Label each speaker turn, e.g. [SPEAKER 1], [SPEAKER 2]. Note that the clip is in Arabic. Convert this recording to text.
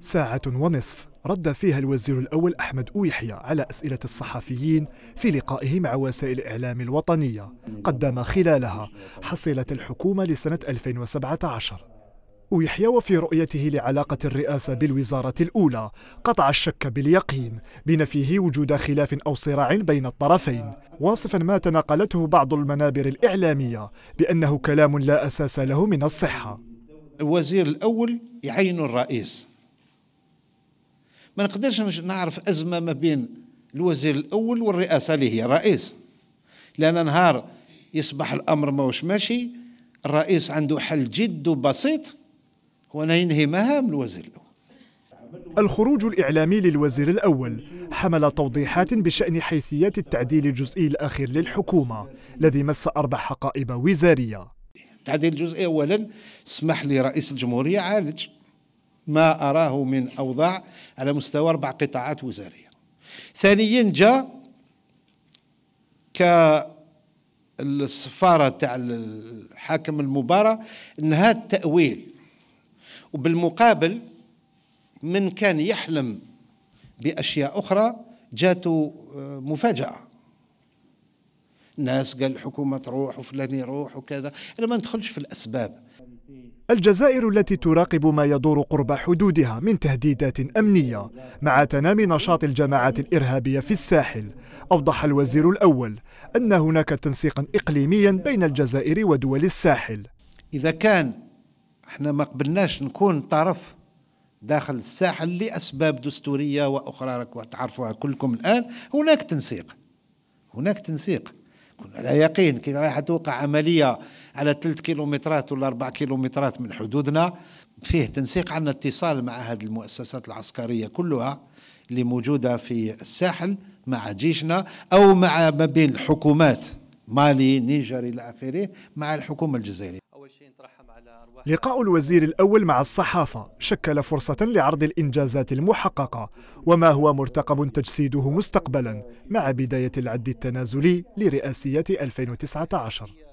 [SPEAKER 1] ساعة ونصف رد فيها الوزير الأول أحمد أويحيا على أسئلة الصحفيين في لقائه مع وسائل الإعلام الوطنية قدم خلالها حصيلة الحكومة لسنة 2017 ويحيى وفي رؤيته لعلاقة الرئاسة بالوزارة الأولى قطع الشك باليقين بنفيه وجود خلاف أو صراع بين الطرفين واصفا ما تناقلته بعض المنابر الإعلامية بأنه كلام لا أساس له من الصحة
[SPEAKER 2] الوزير الأول يعين الرئيس ما نقدرش نعرف أزمة ما بين الوزير الأول والرئاسة اللي هي رئيس لأن نهار يصبح الأمر موش ماشي الرئيس
[SPEAKER 1] عنده حل جد وبسيط وانا ينهي مهام الوزير الأول الخروج الإعلامي للوزير الأول حمل توضيحات بشأن حيثيات التعديل الجزئي الأخير للحكومة الذي مس أربع حقائب وزارية التعديل الجزئي أولا سمح لرئيس الجمهورية عالج ما أراه من
[SPEAKER 2] أوضاع على مستوى أربع قطاعات وزارية ثانيا جاء السفاره تاع الحاكم المباراة انها التأويل وبالمقابل من كان يحلم بأشياء أخرى جاته آه، مفاجأة
[SPEAKER 1] ناس قال الحكومة تروح وفلان يروح وكذا أنا ما ندخلش في الأسباب الجزائر التي تراقب ما يدور قرب حدودها من تهديدات أمنية مع تنامي نشاط الجماعات الإرهابية في الساحل أوضح الوزير الأول أن هناك تنسيقا إقليميا بين الجزائر ودول الساحل إذا كان احنا ما قبلناش نكون طرف داخل الساحل
[SPEAKER 2] لأسباب دستورية وأخرى تعرفوها كلكم الآن هناك تنسيق هناك تنسيق كنا على يقين كي رايح توقع عملية على 3 كيلومترات ولا 4 كيلومترات من حدودنا فيه تنسيق عندنا اتصال مع هذه المؤسسات العسكرية كلها اللي موجودة في الساحل مع جيشنا أو
[SPEAKER 1] مع ما بين الحكومات مالي نيجر إلى آخره مع الحكومة الجزائرية لقاء الوزير الأول مع الصحافة شكل فرصة لعرض الإنجازات المحققة وما هو مرتقب تجسيده مستقبلا مع بداية العد التنازلي لرئاسية 2019